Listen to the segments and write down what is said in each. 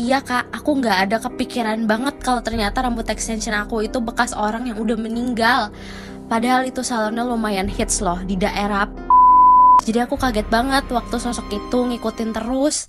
iya kak aku nggak ada kepikiran banget kalau ternyata rambut extension aku itu bekas orang yang udah meninggal padahal itu salonnya lumayan hits loh di daerah jadi aku kaget banget waktu sosok itu ngikutin terus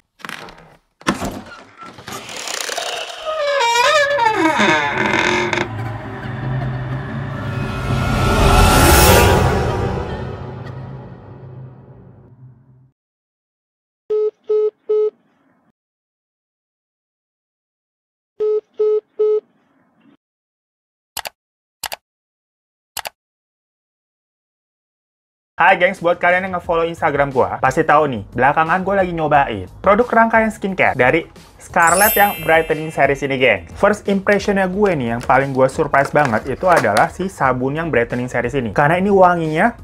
Hai gengs, buat kalian yang nge-follow Instagram gue, pasti tahu nih, belakangan gue lagi nyobain produk rangkaian skincare dari Scarlett yang brightening series ini, geng. First impressionnya gue nih, yang paling gue surprise banget, itu adalah si sabun yang brightening series ini. Karena ini wanginya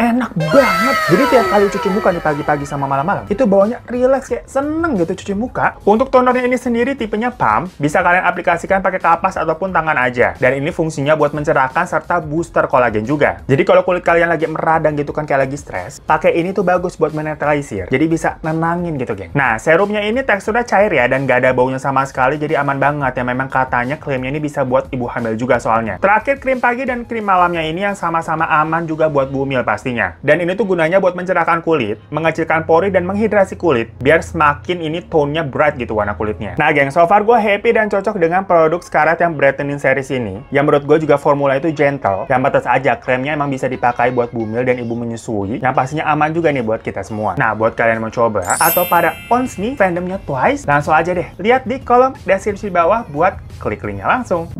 enak banget. Jadi tiap kali cuci muka di pagi-pagi sama malam-malam, itu bawahnya relax kayak seneng gitu cuci muka. Untuk tonernya ini sendiri tipenya pump, bisa kalian aplikasikan pakai kapas ataupun tangan aja. Dan ini fungsinya buat mencerahkan serta booster kolagen juga. Jadi kalau kulit kalian lagi meradang gitu kan kayak lagi stres, pakai ini tuh bagus buat menetralisir. Jadi bisa nenangin gitu, geng. Nah, serumnya ini teksturnya cair ya dan gak ada baunya sama sekali jadi aman banget ya. Memang katanya klaimnya ini bisa buat ibu hamil juga soalnya. Terakhir krim pagi dan krim malamnya ini yang sama-sama aman juga buat bumil pasti pastinya. Dan ini tuh gunanya buat mencerahkan kulit, mengecilkan pori, dan menghidrasi kulit, biar semakin ini tone bright gitu warna kulitnya. Nah geng, so far gue happy dan cocok dengan produk Scarlett yang Brightening series ini, yang menurut gue juga formula itu gentle, yang batas aja, kremnya emang bisa dipakai buat bumil dan ibu menyusui, yang pastinya aman juga nih buat kita semua. Nah, buat kalian mau coba, atau pada ons nih fandomnya Twice, langsung aja deh, lihat di kolom deskripsi bawah buat klik linknya langsung.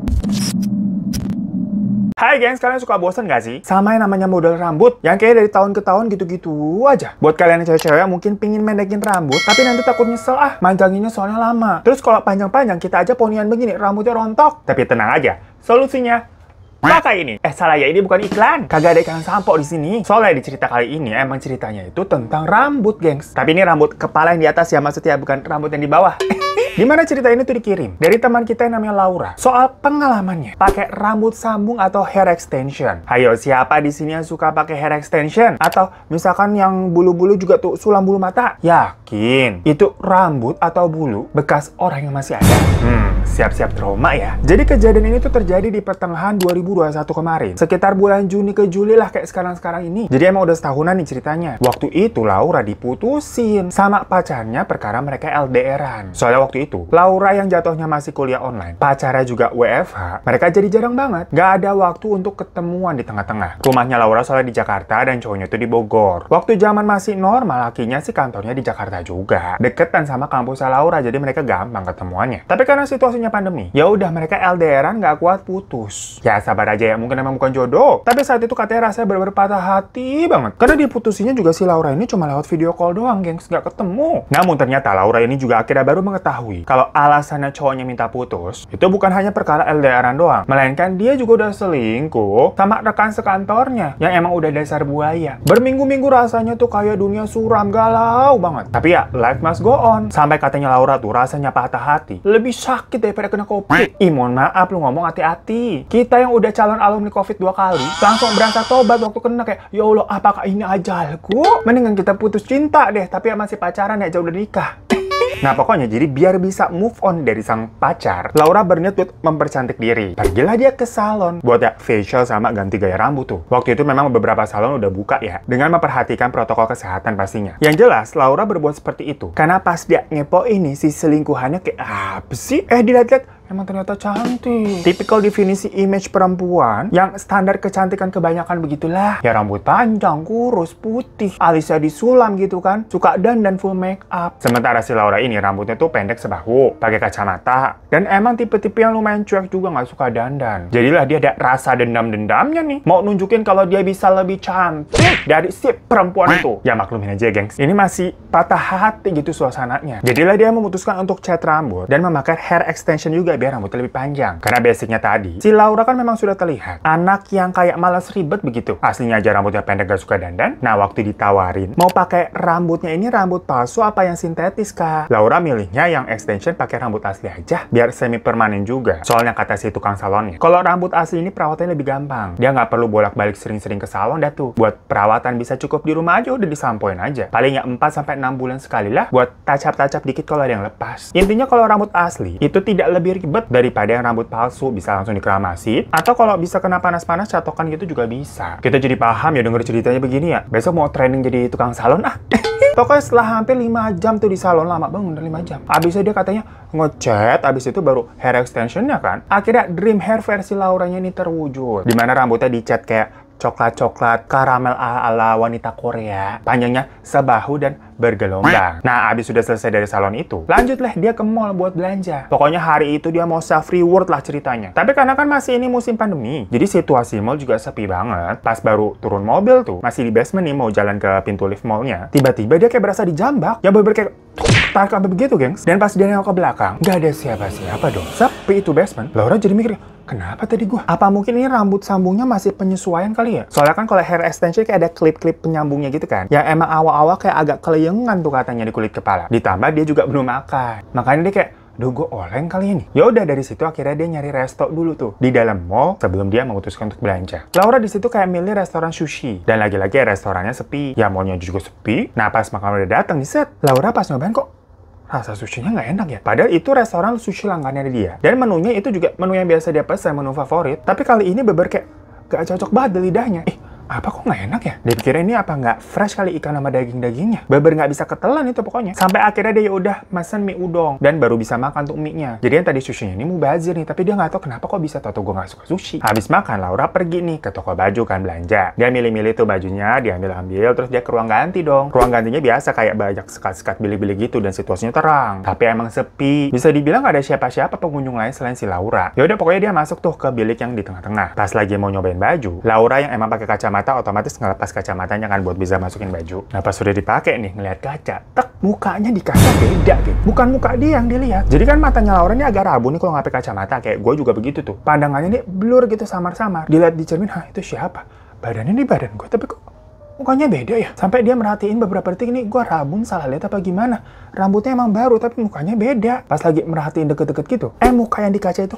Hai gengs, kalian suka bosan gak sih? Sama yang namanya model rambut, yang kayak dari tahun ke tahun gitu-gitu aja. Buat kalian yang cewek-cewek yang mungkin pingin mendekin rambut, tapi nanti takut nyesel ah, manjanginnya soalnya lama. Terus kalau panjang-panjang, kita aja ponian begini, rambutnya rontok. Tapi tenang aja, solusinya Pakai ini. Eh salah ya, ini bukan iklan. Kagak ada iklan sampo di sini. Soalnya di cerita kali ini emang ceritanya itu tentang rambut, gengs. Tapi ini rambut kepala yang di atas ya maksudnya, bukan rambut yang di bawah. Gimana cerita ini tuh dikirim? Dari teman kita yang namanya Laura. Soal pengalamannya pakai rambut sambung atau hair extension. Ayo, siapa di sini yang suka pakai hair extension? Atau misalkan yang bulu-bulu juga tuh sulam bulu mata? Yakin, itu rambut atau bulu bekas orang yang masih ada. Hmm, siap-siap trauma ya. Jadi kejadian ini tuh terjadi di pertengahan 2021 kemarin. Sekitar bulan Juni ke Juli lah kayak sekarang-sekarang ini. Jadi emang udah setahunan nih ceritanya. Waktu itu Laura diputusin sama pacarnya perkara mereka LDRan. Soalnya waktu itu itu, Laura yang jatuhnya masih kuliah online, pacarnya juga WFH, mereka jadi jarang banget. Nggak ada waktu untuk ketemuan di tengah-tengah. Rumahnya Laura soalnya di Jakarta dan cowoknya itu di Bogor. Waktu zaman masih normal, lakinya sih kantornya di Jakarta juga. Deketan sama kampusnya Laura, jadi mereka gampang ketemuannya. Tapi karena situasinya pandemi, ya udah mereka LDRan nggak kuat putus. Ya sabar aja ya, mungkin emang bukan jodoh. Tapi saat itu katanya rasanya bener-bener patah hati banget. Karena diputusinya juga si Laura ini cuma lewat video call doang, gengs. Nggak ketemu. Namun ternyata Laura ini juga akhirnya baru mengetahui kalau alasannya cowoknya minta putus itu bukan hanya perkara LDRan doang, melainkan dia juga udah selingkuh sama rekan sekantornya yang emang udah dasar buaya. Berminggu-minggu rasanya tuh kayak dunia suram galau banget. Tapi ya, life must go on. Sampai katanya Laura tuh rasanya patah hati. Lebih sakit daripada kena COVID. Ih, mohon maaf lu ngomong hati-hati. Kita yang udah calon alumni COVID dua kali, langsung berasa tobat waktu kena kayak, ya Allah, apakah ini ajalku? Mendingan kita putus cinta deh, tapi ya masih pacaran ya, jauh udah nikah. Nah pokoknya jadi biar bisa move on dari sang pacar, Laura berniat buat mempercantik diri. Pergilah dia ke salon buat ya facial sama ganti gaya rambut tuh. Waktu itu memang beberapa salon udah buka ya, dengan memperhatikan protokol kesehatan pastinya. Yang jelas Laura berbuat seperti itu karena pas dia ngepo ini si selingkuhannya kayak ah, apa sih? Eh dilihat-lihat Emang ternyata cantik. Tipikal definisi image perempuan yang standar kecantikan kebanyakan begitulah. Ya rambut panjang, kurus, putih, alisnya disulam gitu kan. Suka dan dan full make up. Sementara si Laura ini rambutnya tuh pendek sebahu, pakai kacamata. Dan emang tipe-tipe yang lumayan cuek juga nggak suka dandan. Jadilah dia ada rasa dendam-dendamnya nih. Mau nunjukin kalau dia bisa lebih cantik dari si perempuan itu. Ya maklumin aja gengs. Ini masih patah hati gitu suasananya. Jadilah dia memutuskan untuk cat rambut dan memakai hair extension juga biar rambutnya lebih panjang. Karena basicnya tadi, si Laura kan memang sudah terlihat anak yang kayak malas ribet begitu. Aslinya aja rambutnya pendek gak suka dandan. Nah, waktu ditawarin, mau pakai rambutnya ini rambut palsu apa yang sintetis, Kak? Laura milihnya yang extension pakai rambut asli aja, biar semi permanen juga. Soalnya kata si tukang salonnya, kalau rambut asli ini perawatannya lebih gampang. Dia nggak perlu bolak-balik sering-sering ke salon dah tuh. Buat perawatan bisa cukup di rumah aja udah disampoin aja. Paling ya 4 sampai 6 bulan sekali lah buat tacap-tacap dikit kalau ada yang lepas. Intinya kalau rambut asli itu tidak lebih ribet daripada yang rambut palsu bisa langsung dikeramasi atau kalau bisa kena panas-panas catokan gitu juga bisa kita jadi paham ya denger ceritanya begini ya besok mau training jadi tukang salon ah Pokoknya setelah hampir 5 jam tuh di salon, lama banget udah 5 jam. Abis itu dia katanya ngecat, abis itu baru hair extensionnya kan. Akhirnya dream hair versi Lauranya ini terwujud. Dimana rambutnya dicat kayak coklat-coklat karamel ala wanita Korea. Panjangnya sebahu dan bergelombang. Nah, abis sudah selesai dari salon itu, lanjutlah dia ke mall buat belanja. Pokoknya hari itu dia mau self reward lah ceritanya. Tapi karena kan masih ini musim pandemi, jadi situasi mall juga sepi banget. Pas baru turun mobil tuh, masih di basement nih mau jalan ke pintu lift mallnya, tiba-tiba dia kayak berasa dijambak. Yang bener kayak tarik sampai begitu, gengs. Dan pas dia nengok ke belakang, nggak ada siapa-siapa dong. Sepi itu basement. Laura jadi mikir, Kenapa tadi gue? Apa mungkin ini rambut sambungnya masih penyesuaian kali ya? Soalnya kan kalau hair extension kayak ada klip-klip penyambungnya gitu kan. Ya emang awal-awal kayak agak keleyengan tuh katanya di kulit kepala. Ditambah dia juga belum makan. Makanya dia kayak Duh gue oleng kali ini. Ya udah dari situ akhirnya dia nyari resto dulu tuh di dalam mall sebelum dia memutuskan untuk belanja. Laura di situ kayak milih restoran sushi dan lagi-lagi restorannya sepi. Ya mallnya juga sepi. Nah pas makan udah datang di set, Laura pas nyobain kok rasa sushi-nya nggak enak ya. Padahal itu restoran sushi langganan dia. Dan menunya itu juga menu yang biasa dia pesan, menu favorit. Tapi kali ini beber kayak gak cocok banget di lidahnya. Eh, apa kok nggak enak ya? Dia pikir ini apa nggak fresh kali ikan sama daging-dagingnya? Beber nggak bisa ketelan itu pokoknya. Sampai akhirnya dia udah pesan mie udon dan baru bisa makan tuh mie-nya. Jadi yang tadi sushi ini mau mubazir nih, tapi dia nggak tahu kenapa kok bisa tahu gue nggak suka sushi. Habis makan, Laura pergi nih ke toko baju kan belanja. Dia milih-milih tuh bajunya, dia ambil ambil terus dia ke ruang ganti dong. Ruang gantinya biasa kayak banyak sekat-sekat bilik-bilik gitu dan situasinya terang. Tapi emang sepi. Bisa dibilang gak ada siapa-siapa pengunjung lain selain si Laura. ya udah pokoknya dia masuk tuh ke bilik yang di tengah-tengah. Pas lagi mau nyobain baju, Laura yang emang pakai kacamata kacamata otomatis ngelepas kacamatanya kan buat bisa masukin baju. Nah pas sudah dipakai nih ngelihat kaca, tek mukanya di kaca beda gitu. Bukan muka dia yang dilihat. Jadi kan matanya Laura ini agak rabu nih kalau nggak kacamata kayak gue juga begitu tuh. Pandangannya nih blur gitu samar-samar. Dilihat di cermin, hah itu siapa? Badannya di badan gue tapi kok mukanya beda ya. Sampai dia merhatiin beberapa detik ini, gue rabun salah lihat apa gimana. Rambutnya emang baru, tapi mukanya beda. Pas lagi merhatiin deket-deket gitu, eh muka yang di kaca itu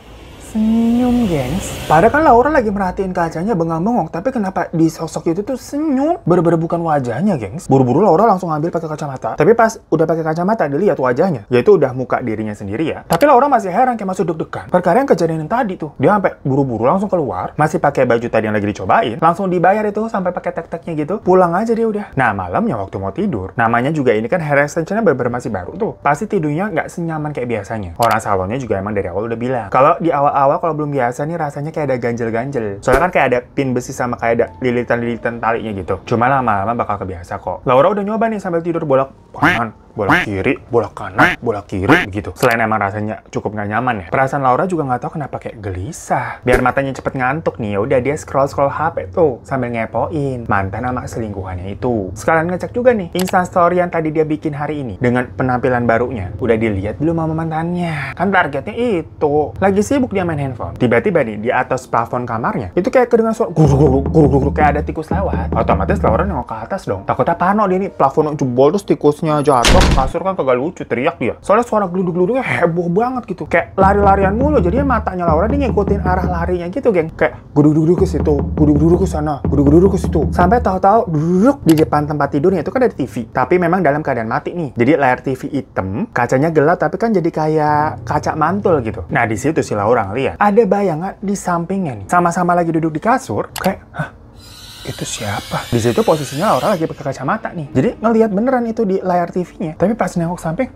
senyum gengs padahal kan Laura lagi merhatiin kacanya bengong-bengong tapi kenapa di sosok itu tuh senyum bener-bener bukan wajahnya gengs buru-buru Laura langsung ambil pakai kacamata tapi pas udah pakai kacamata dilihat wajahnya yaitu udah muka dirinya sendiri ya tapi Laura masih heran kayak masuk deg-degan perkara yang kejadian yang tadi tuh dia sampai buru-buru langsung keluar masih pakai baju tadi yang lagi dicobain langsung dibayar itu sampai pakai tek-teknya gitu pulang aja dia udah nah malamnya waktu mau tidur namanya juga ini kan hair extensionnya bener-bener masih baru tuh pasti tidurnya nggak senyaman kayak biasanya orang salonnya juga emang dari awal udah bilang kalau di awal awal kalau belum biasa nih rasanya kayak ada ganjel-ganjel. Soalnya kan kayak ada pin besi sama kayak ada lilitan-lilitan talinya gitu. Cuma lama-lama bakal kebiasa kok. Laura udah nyoba nih sambil tidur bolak balik bola kiri, bola kanan, bola kiri, begitu. Selain emang rasanya cukup nggak nyaman ya, perasaan Laura juga nggak tahu kenapa kayak gelisah. Biar matanya cepet ngantuk nih, ya udah dia scroll-scroll HP tuh sambil ngepoin mantan sama selingkuhannya itu. Sekalian ngecek juga nih, instastory yang tadi dia bikin hari ini dengan penampilan barunya. Udah dilihat belum sama mantannya? Kan targetnya itu. Lagi sibuk dia main handphone. Tiba-tiba nih, di atas plafon kamarnya, itu kayak kedengar suara guru guru guru guru kayak ada tikus lewat. Otomatis Laura nengok ke atas dong. Takutnya parno dia nih, plafon jebol terus tikusnya jatuh masuk kasur kan kagak lucu teriak dia soalnya suara geluduk-geluduknya heboh banget gitu kayak lari-larian mulu jadinya matanya Laura dia ngikutin arah larinya gitu geng kayak geluduk-geluduk ke situ geluduk guduk ke sana guduk-guduk ke situ sampai tahu-tahu duduk di depan tempat tidurnya itu kan ada TV tapi memang dalam keadaan mati nih jadi layar TV hitam kacanya gelap tapi kan jadi kayak kaca mantul gitu nah di situ si Laura ngeliat ada bayangan di sampingnya nih sama-sama lagi duduk di kasur kayak hah itu siapa di situ posisinya Laura lagi pakai kacamata nih jadi ngelihat beneran itu di layar TV-nya tapi pas nengok samping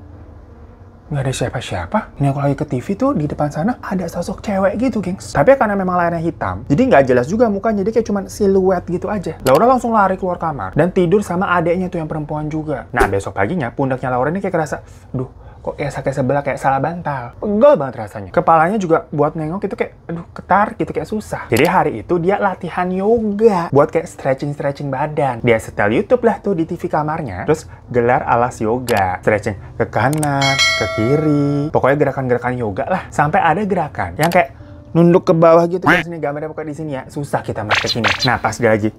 nggak ada siapa-siapa. Ini aku lagi ke TV tuh di depan sana ada sosok cewek gitu, gengs. Tapi karena memang layarnya hitam, jadi nggak jelas juga mukanya, jadi kayak cuman siluet gitu aja. Laura langsung lari keluar kamar dan tidur sama adeknya tuh yang perempuan juga. Nah besok paginya pundaknya Laura ini kayak kerasa, duh kok ya sakit sebelah kayak salah bantal. Pegel banget rasanya. Kepalanya juga buat nengok itu kayak aduh ketar gitu kayak susah. Jadi hari itu dia latihan yoga buat kayak stretching-stretching badan. Dia setel YouTube lah tuh di TV kamarnya, terus gelar alas yoga. Stretching ke kanan, ke kiri. Pokoknya gerakan-gerakan yoga lah. Sampai ada gerakan yang kayak nunduk ke bawah gitu di sini gambarnya pokoknya di sini ya susah kita ke masuk sini. nah pas dia lagi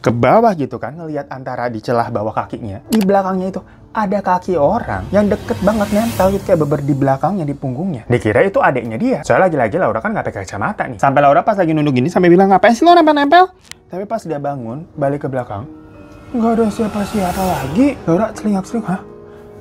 ke bawah gitu kan ngelihat antara di celah bawah kakinya di belakangnya itu ada kaki orang yang deket banget nempel gitu kayak beber di belakangnya di punggungnya dikira itu adiknya dia soalnya lagi-lagi Laura kan nggak pakai kacamata nih sampai Laura pas lagi nunduk gini sampai bilang ngapain sih lo nempel-nempel tapi pas dia bangun balik ke belakang nggak ada siapa-siapa lagi Laura celingak-celingak hah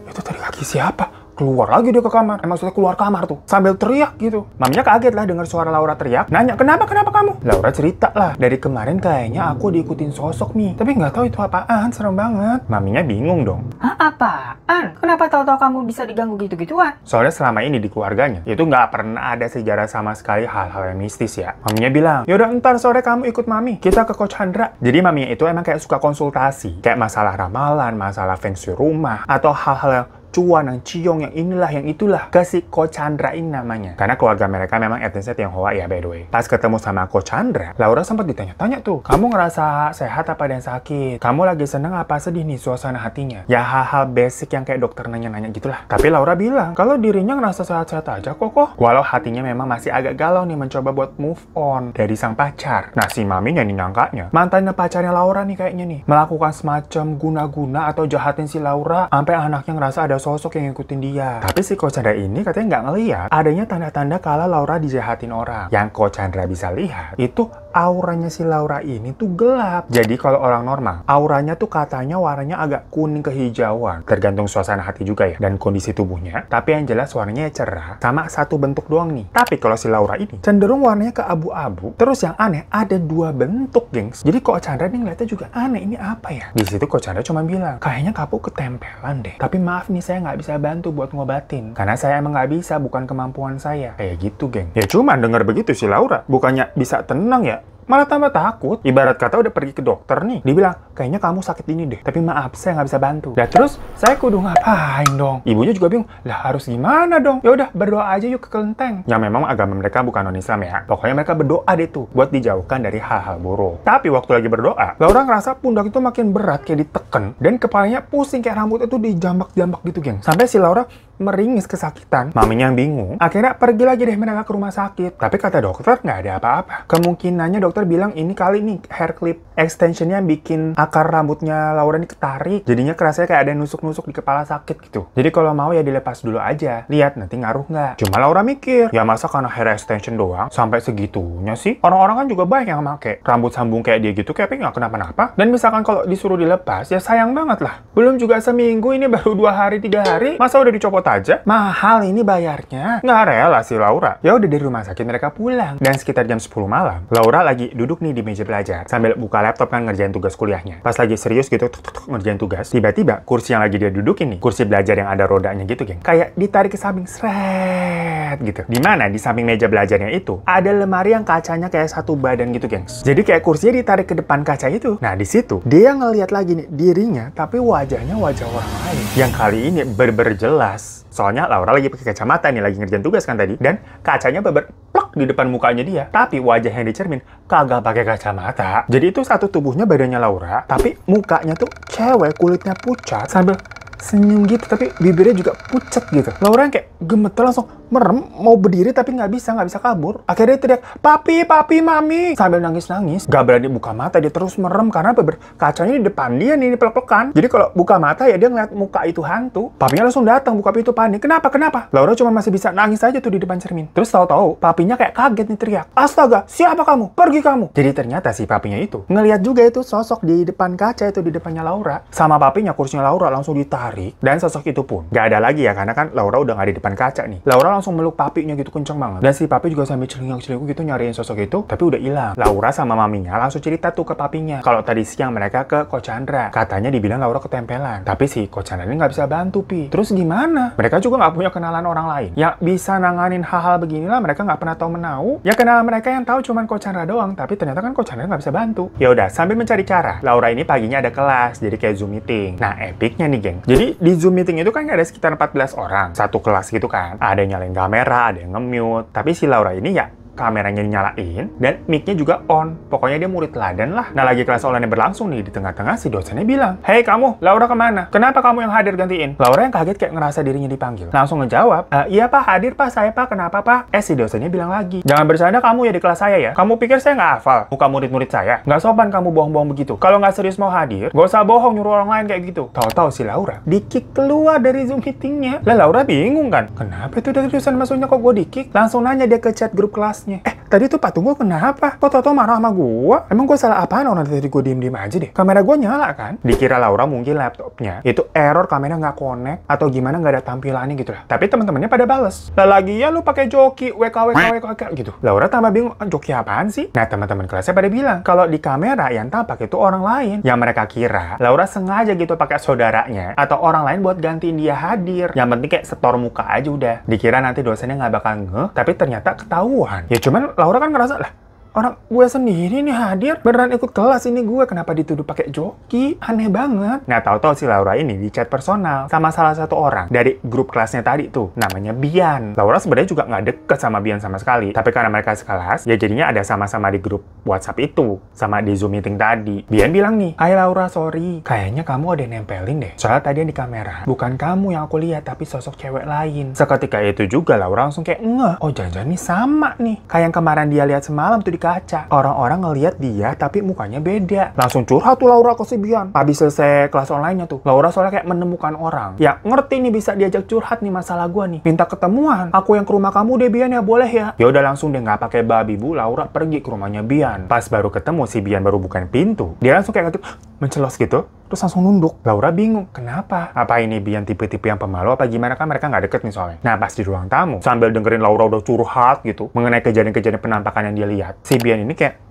itu tadi kaki siapa keluar lagi dia ke kamar. Emang sudah maksudnya keluar kamar tuh. Sambil teriak gitu. Maminya kaget lah dengar suara Laura teriak. Nanya, kenapa, kenapa kamu? Laura cerita lah. Dari kemarin kayaknya aku diikutin sosok nih. Tapi nggak tahu itu apaan, serem banget. Maminya bingung dong. Hah, apaan? Kenapa tahu-tahu kamu bisa diganggu gitu-gituan? Soalnya selama ini di keluarganya, itu nggak pernah ada sejarah sama sekali hal-hal yang mistis ya. Maminya bilang, yaudah ntar sore kamu ikut mami. Kita ke Coach Chandra. Jadi maminya itu emang kayak suka konsultasi. Kayak masalah ramalan, masalah feng shui rumah, atau hal-hal yang cuan, yang ciong, yang inilah, yang itulah. Kasih Ko Chandra ini namanya. Karena keluarga mereka memang etnisnya Tionghoa ya by the way. Pas ketemu sama Ko Chandra, Laura sempat ditanya-tanya tuh, kamu ngerasa sehat apa dan sakit? Kamu lagi seneng apa sedih nih suasana hatinya? Ya hal-hal basic yang kayak dokter nanya-nanya gitulah. Tapi Laura bilang, kalau dirinya ngerasa sehat-sehat aja kok kok. Walau hatinya memang masih agak galau nih mencoba buat move on dari sang pacar. Nah si maminya nih nyangkanya, mantannya pacarnya Laura nih kayaknya nih, melakukan semacam guna-guna atau jahatin si Laura sampai anaknya ngerasa ada sosok yang ngikutin dia. Tapi si Coach Chandra ini katanya nggak ngeliat adanya tanda-tanda kalau Laura dijahatin orang. Yang Coach Chandra bisa lihat itu auranya si Laura ini tuh gelap. Jadi kalau orang normal, auranya tuh katanya warnanya agak kuning kehijauan. Tergantung suasana hati juga ya, dan kondisi tubuhnya. Tapi yang jelas warnanya cerah, sama satu bentuk doang nih. Tapi kalau si Laura ini, cenderung warnanya ke abu-abu. Terus yang aneh, ada dua bentuk, gengs. Jadi kok Chandra nih ngeliatnya juga aneh, ini apa ya? Di situ kok Chandra cuma bilang, kayaknya kapu ketempelan deh. Tapi maaf nih, saya nggak bisa bantu buat ngobatin. Karena saya emang nggak bisa, bukan kemampuan saya. Kayak gitu, geng. Ya cuman denger begitu si Laura. Bukannya bisa tenang ya, malah tambah takut. Ibarat kata udah pergi ke dokter nih, dibilang, kayaknya kamu sakit ini deh, tapi maaf, saya nggak bisa bantu. Nah terus, saya kudu ngapain dong? Ibunya juga bingung, lah harus gimana dong? Ya udah berdoa aja yuk ke kelenteng. Ya memang agama mereka bukan non-Islam ya, pokoknya mereka berdoa deh tuh, buat dijauhkan dari hal-hal buruk. Tapi waktu lagi berdoa, Laura ngerasa pundak itu makin berat kayak diteken, dan kepalanya pusing kayak rambut itu dijambak-jambak gitu geng. Sampai si Laura meringis kesakitan. Maminya yang bingung. Akhirnya pergi lagi deh mereka ke rumah sakit. Tapi kata dokter nggak ada apa-apa. Kemungkinannya dokter bilang ini kali nih hair clip extensionnya bikin akar rambutnya Laura ini ketarik. Jadinya kerasa kayak ada nusuk-nusuk di kepala sakit gitu. Jadi kalau mau ya dilepas dulu aja. Lihat nanti ngaruh nggak. Cuma Laura mikir, ya masa karena hair extension doang sampai segitunya sih? Orang-orang kan juga banyak yang make. Rambut sambung kayak dia gitu kayaknya nggak kenapa-napa. Dan misalkan kalau disuruh dilepas ya sayang banget lah. Belum juga seminggu ini baru dua hari tiga hari masa udah dicopot aja, mahal ini bayarnya. Nggak rela sih Laura. Ya udah dari rumah sakit mereka pulang. Dan sekitar jam 10 malam, Laura lagi duduk nih di meja belajar sambil buka laptop kan ngerjain tugas kuliahnya. Pas lagi serius gitu tuk, tuk, tuk, ngerjain tugas, tiba-tiba kursi yang lagi dia duduk ini kursi belajar yang ada rodanya gitu, geng. Kayak ditarik ke samping seret gitu. di mana di samping meja belajarnya itu ada lemari yang kacanya kayak satu badan gitu, gengs. Jadi kayak kursinya ditarik ke depan kaca itu. Nah, di situ dia ngelihat lagi nih dirinya tapi wajahnya wajah orang lain. Yang kali ini berberjelas Soalnya Laura lagi pakai kacamata nih, lagi ngerjain tugas kan tadi. Dan kacanya beber plak di depan mukanya dia. Tapi wajahnya di cermin kagak pakai kacamata. Jadi itu satu tubuhnya badannya Laura, tapi mukanya tuh cewek kulitnya pucat sambil senyum gitu tapi bibirnya juga pucat gitu Laura yang kayak gemetar langsung merem mau berdiri tapi nggak bisa nggak bisa kabur akhirnya dia teriak papi papi mami sambil nangis nangis gak berani buka mata dia terus merem karena beber kacanya di depan dia nih ini pelekan jadi kalau buka mata ya dia ngeliat muka itu hantu papinya langsung datang buka pintu panik kenapa kenapa Laura cuma masih bisa nangis aja tuh di depan cermin terus tahu-tahu papinya kayak kaget nih teriak astaga siapa kamu pergi kamu jadi ternyata si papinya itu ngeliat juga itu sosok di depan kaca itu di depannya Laura sama papinya kursinya Laura langsung ditahan dan sosok itu pun gak ada lagi ya karena kan Laura udah gak di depan kaca nih Laura langsung meluk papinya gitu kenceng banget dan si papi juga sambil celingak-celinguk gitu nyariin sosok itu tapi udah hilang Laura sama maminya langsung cerita tuh ke papinya kalau tadi siang mereka ke Ko Chandra katanya dibilang Laura ketempelan tapi si Ko Chandra ini nggak bisa bantu Pi terus gimana mereka juga nggak punya kenalan orang lain yang bisa nanganin hal-hal beginilah mereka nggak pernah tahu menau ya kenalan mereka yang tahu cuman Ko Chandra doang tapi ternyata kan Ko Chandra nggak bisa bantu ya udah sambil mencari cara Laura ini paginya ada kelas jadi kayak Zoom meeting nah epicnya nih geng jadi jadi di Zoom meeting itu kan ada sekitar 14 orang, satu kelas gitu kan. Ada yang nyalain kamera, ada yang nge-mute. Tapi si Laura ini ya kameranya dinyalain, dan mic-nya juga on. Pokoknya dia murid teladan lah. Nah, lagi kelas online berlangsung nih, di tengah-tengah si dosennya bilang, Hei kamu, Laura kemana? Kenapa kamu yang hadir gantiin? Laura yang kaget kayak ngerasa dirinya dipanggil. Langsung ngejawab, e, iya pak, hadir pak, saya pak, kenapa pak? Eh, si dosennya bilang lagi, Jangan bercanda kamu ya di kelas saya ya. Kamu pikir saya nggak hafal? Muka murid-murid saya? Nggak sopan kamu bohong-bohong begitu. Kalau nggak serius mau hadir, gak usah bohong nyuruh orang lain kayak gitu. Tahu-tahu si Laura dikik keluar dari Zoom meetingnya. Lah Laura bingung kan? Kenapa itu dari dosen masuknya kok gue dikik? Langsung nanya dia ke chat grup kelas bosnya. Eh, tadi tuh Pak Tunggu kenapa? Kok Toto marah sama gua? Emang gua salah apaan orang tadi gua diem-diem aja deh? Kamera gua nyala kan? Dikira Laura mungkin laptopnya itu error kamera nggak connect atau gimana nggak ada tampilannya gitu lah. Tapi teman-temannya pada bales. Lah lagi ya lu pakai joki WK WK WK WK gitu. Laura tambah bingung, ah, joki apaan sih? Nah, teman-teman kelasnya pada bilang kalau di kamera yang tampak itu orang lain yang mereka kira Laura sengaja gitu pakai saudaranya atau orang lain buat gantiin dia hadir. Yang penting kayak setor muka aja udah. Dikira nanti dosennya nggak bakal ngeh, tapi ternyata ketahuan ya cuman Laura kan ngerasa lah Orang gue sendiri nih hadir, beneran ikut kelas ini gue, kenapa dituduh pakai joki? Aneh banget. Nah, tahu-tahu si Laura ini di chat personal sama salah satu orang dari grup kelasnya tadi tuh, namanya Bian. Laura sebenarnya juga nggak deket sama Bian sama sekali, tapi karena mereka sekelas, ya jadinya ada sama-sama di grup WhatsApp itu, sama di Zoom meeting tadi. Bian bilang nih, Hai Laura, sorry, kayaknya kamu ada nempelin deh. Soalnya tadi yang di kamera, bukan kamu yang aku lihat, tapi sosok cewek lain. Seketika itu juga Laura langsung kayak, ngeh, oh jangan-jangan nih sama nih. Kayak yang kemarin dia lihat semalam tuh di kaca. Orang-orang ngelihat dia tapi mukanya beda. Langsung curhat tuh Laura ke Sibian. Habis selesai kelas online-nya tuh. Laura soalnya kayak menemukan orang. Ya ngerti nih bisa diajak curhat nih masalah gua nih. Minta ketemuan. Aku yang ke rumah kamu deh Bian ya boleh ya. Ya udah langsung deh nggak pakai babi bu. Laura pergi ke rumahnya Bian. Pas baru ketemu si Bian baru bukan pintu. Dia langsung kayak gitu mencelos gitu terus langsung nunduk. Laura bingung, kenapa? Apa ini Bian tipe-tipe yang pemalu apa gimana kan mereka nggak deket nih soalnya. Nah pas di ruang tamu, sambil dengerin Laura udah curhat gitu, mengenai kejadian-kejadian penampakan yang dia lihat, si Bian ini kayak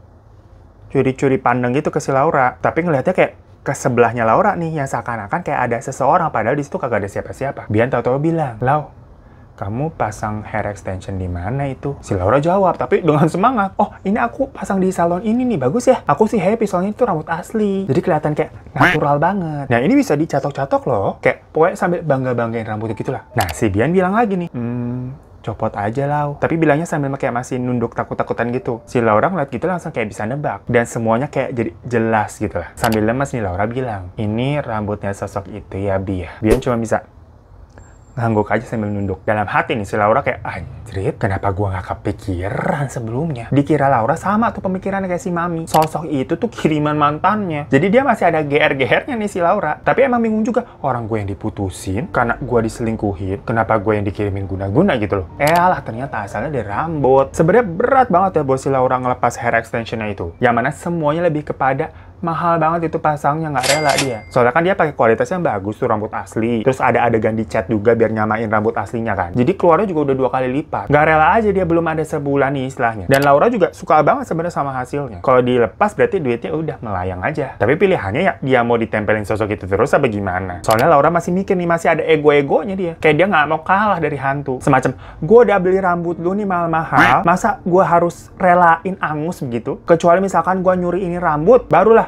curi-curi pandang gitu ke si Laura. Tapi ngelihatnya kayak ke sebelahnya Laura nih yang seakan-akan kayak ada seseorang padahal di situ kagak ada siapa-siapa. Bian tahu-tahu bilang, "Lau, kamu pasang hair extension di mana itu? Si Laura jawab, tapi dengan semangat. Oh, ini aku pasang di salon ini nih, bagus ya. Aku sih happy soalnya itu rambut asli. Jadi kelihatan kayak natural banget. Nah, ini bisa dicatok-catok loh. Kayak pokoknya sambil bangga-banggain rambutnya gitu lah. Nah, si Bian bilang lagi nih, hmm, copot aja Lau. Tapi bilangnya sambil kayak masih nunduk takut-takutan gitu. Si Laura ngeliat gitu langsung kayak bisa nebak. Dan semuanya kayak jadi jelas gitu lah. Sambil lemas nih Laura bilang, ini rambutnya sosok itu ya Bia. Ya. Bia cuma bisa ngangguk aja sambil nunduk. Dalam hati nih si Laura kayak, anjrit kenapa gua gak kepikiran sebelumnya? Dikira Laura sama tuh pemikirannya kayak si Mami. Sosok itu tuh kiriman mantannya. Jadi dia masih ada GR-GR-nya nih si Laura. Tapi emang bingung juga, orang gue yang diputusin karena gue diselingkuhin, kenapa gue yang dikirimin guna-guna gitu loh. Eh alah, ternyata asalnya dari rambut. Sebenernya berat banget ya buat si Laura ngelepas hair extensionnya itu. Yang mana semuanya lebih kepada mahal banget itu pasangnya nggak rela dia soalnya kan dia pakai kualitasnya bagus tuh rambut asli terus ada adegan dicat juga biar nyamain rambut aslinya kan jadi keluarnya juga udah dua kali lipat nggak rela aja dia belum ada sebulan nih istilahnya dan Laura juga suka banget sebenarnya sama hasilnya kalau dilepas berarti duitnya udah melayang aja tapi pilihannya ya dia mau ditempelin sosok itu terus apa gimana soalnya Laura masih mikir nih masih ada ego-egonya dia kayak dia nggak mau kalah dari hantu semacam gue udah beli rambut lu nih mahal-mahal masa gue harus relain angus begitu kecuali misalkan gue nyuri ini rambut barulah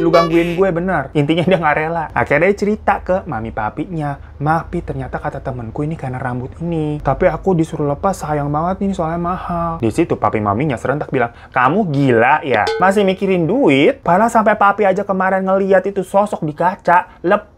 lu gangguin gue bener intinya dia nggak rela akhirnya dia cerita ke mami papinya Mapi ternyata kata temenku ini karena rambut ini tapi aku disuruh lepas sayang banget ini soalnya mahal di situ papi maminya serentak bilang kamu gila ya masih mikirin duit padahal sampai papi aja kemarin ngeliat itu sosok di kaca lepas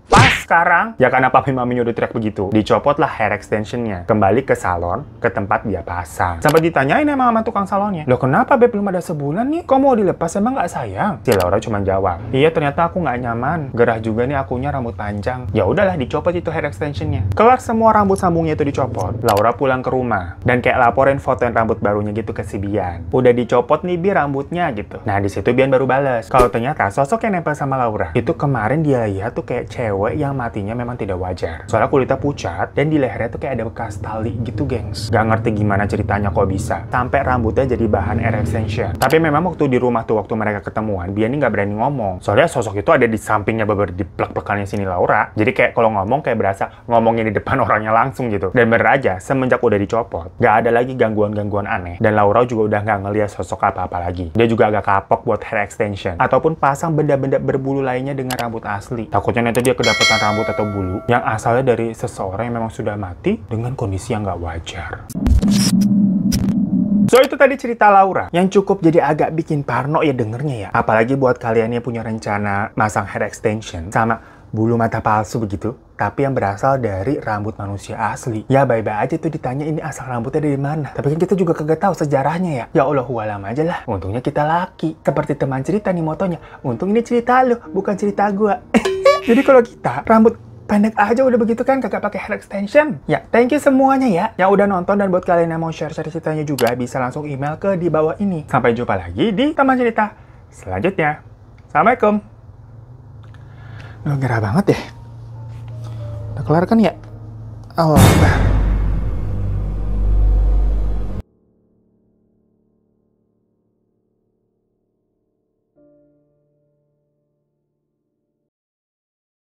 sekarang? Ya karena papi maminya udah teriak begitu. Dicopotlah hair extensionnya. Kembali ke salon, ke tempat dia pasang. Sampai ditanyain emang sama tukang salonnya. Lo kenapa Beb belum ada sebulan nih? Kok mau dilepas emang nggak sayang? Si Laura cuma jawab. Iya ternyata aku nggak nyaman. Gerah juga nih akunya rambut panjang. Ya udahlah dicopot itu hair extensionnya. Kelar semua rambut sambungnya itu dicopot. Laura pulang ke rumah dan kayak laporin yang rambut barunya gitu ke si Bian. Udah dicopot nih Bi rambutnya gitu. Nah di situ Bian baru balas. Kalau ternyata sosok yang nempel sama Laura itu kemarin dia lihat tuh kayak cewek yang matinya memang tidak wajar. Soalnya kulitnya pucat dan di lehernya tuh kayak ada bekas tali gitu gengs. Gak ngerti gimana ceritanya kok bisa. Sampai rambutnya jadi bahan hair extension. Tapi memang waktu di rumah tuh waktu mereka ketemuan Bian ini nggak berani ngomong ngomong. Soalnya sosok itu ada di sampingnya beber di plek-plekannya sini Laura. Jadi kayak kalau ngomong kayak berasa ngomongnya di depan orangnya langsung gitu. Dan bener aja, semenjak udah dicopot, gak ada lagi gangguan-gangguan aneh. Dan Laura juga udah nggak ngeliat sosok apa-apa lagi. Dia juga agak kapok buat hair extension. Ataupun pasang benda-benda berbulu lainnya dengan rambut asli. Takutnya nanti dia kedapatan rambut atau bulu yang asalnya dari seseorang yang memang sudah mati dengan kondisi yang nggak wajar. So itu tadi cerita Laura yang cukup jadi agak bikin parno ya dengernya ya. Apalagi buat kalian yang punya rencana masang hair extension sama bulu mata palsu begitu, tapi yang berasal dari rambut manusia asli. Ya bye-bye aja tuh ditanya ini asal rambutnya dari mana. Tapi kan kita juga kagak tahu sejarahnya ya. Ya Allah hualam aja lah. Untungnya kita laki. Seperti teman cerita nih motonya. Untung ini cerita lo, bukan cerita gua. Jadi kalau kita rambut Pendek aja udah begitu kan kagak pakai hair extension. Ya, thank you semuanya ya yang udah nonton dan buat kalian yang mau share-share ceritanya juga bisa langsung email ke di bawah ini. Sampai jumpa lagi di teman cerita selanjutnya. Assalamualaikum. Duh, gerah banget deh. Udah kelar kan ya? Allah. Oh,